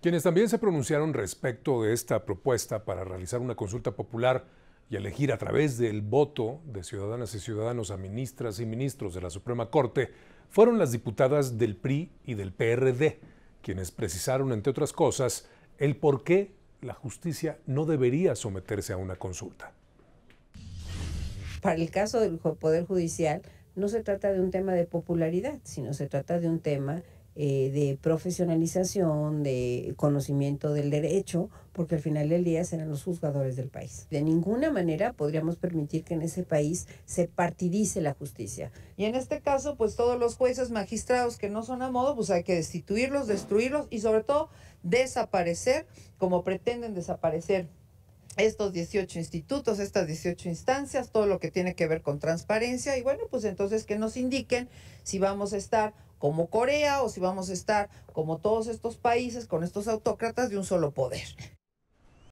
Quienes también se pronunciaron respecto de esta propuesta para realizar una consulta popular y elegir a través del voto de ciudadanas y ciudadanos a ministras y ministros de la Suprema Corte fueron las diputadas del PRI y del PRD, quienes precisaron, entre otras cosas, el por qué la justicia no debería someterse a una consulta. Para el caso del Poder Judicial, no se trata de un tema de popularidad, sino se trata de un tema eh, de profesionalización, de conocimiento del derecho, porque al final del día serán los juzgadores del país. De ninguna manera podríamos permitir que en ese país se partidice la justicia. Y en este caso, pues todos los jueces, magistrados que no son a modo, pues hay que destituirlos, destruirlos y sobre todo desaparecer como pretenden desaparecer estos 18 institutos, estas 18 instancias, todo lo que tiene que ver con transparencia y bueno, pues entonces que nos indiquen si vamos a estar como Corea o si vamos a estar como todos estos países con estos autócratas de un solo poder.